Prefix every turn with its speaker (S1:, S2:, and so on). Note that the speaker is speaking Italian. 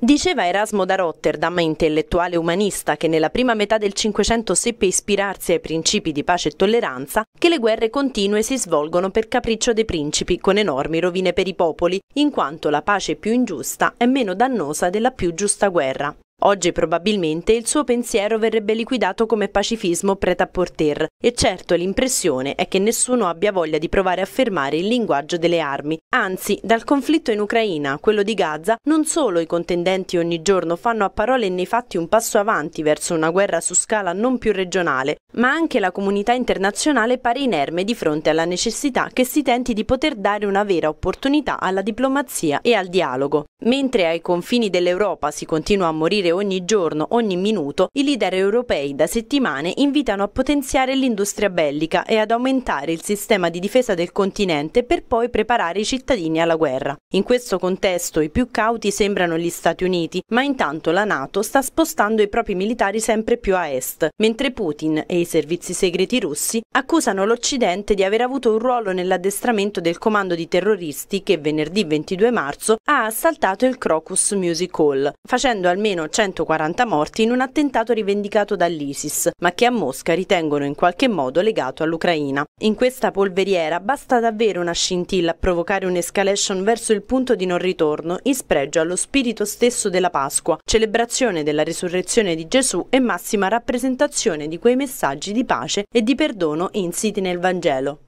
S1: Diceva Erasmo da Rotterdam, intellettuale umanista che nella prima metà del Cinquecento seppe ispirarsi ai principi di pace e tolleranza, che le guerre continue si svolgono per capriccio dei principi, con enormi rovine per i popoli, in quanto la pace più ingiusta è meno dannosa della più giusta guerra. Oggi probabilmente il suo pensiero verrebbe liquidato come pacifismo pret-à-porter e certo l'impressione è che nessuno abbia voglia di provare a fermare il linguaggio delle armi. Anzi, dal conflitto in Ucraina, quello di Gaza, non solo i contendenti ogni giorno fanno a parole e nei fatti un passo avanti verso una guerra su scala non più regionale, ma anche la comunità internazionale pare inerme di fronte alla necessità che si tenti di poter dare una vera opportunità alla diplomazia e al dialogo. Mentre ai confini dell'Europa si continua a morire ogni giorno, ogni minuto, i leader europei da settimane invitano a potenziare l'industria bellica e ad aumentare il sistema di difesa del continente per poi preparare i cittadini alla guerra. In questo contesto i più cauti sembrano gli Stati Uniti, ma intanto la Nato sta spostando i propri militari sempre più a est, mentre Putin e i servizi segreti russi accusano l'Occidente di aver avuto un ruolo nell'addestramento del comando di terroristi che venerdì 22 marzo ha assaltato ospitato il Crocus Music Hall, facendo almeno 140 morti in un attentato rivendicato dall'ISIS, ma che a Mosca ritengono in qualche modo legato all'Ucraina. In questa polveriera basta davvero una scintilla a provocare un'escalation verso il punto di non ritorno, in spregio allo spirito stesso della Pasqua, celebrazione della risurrezione di Gesù e massima rappresentazione di quei messaggi di pace e di perdono insiti nel Vangelo.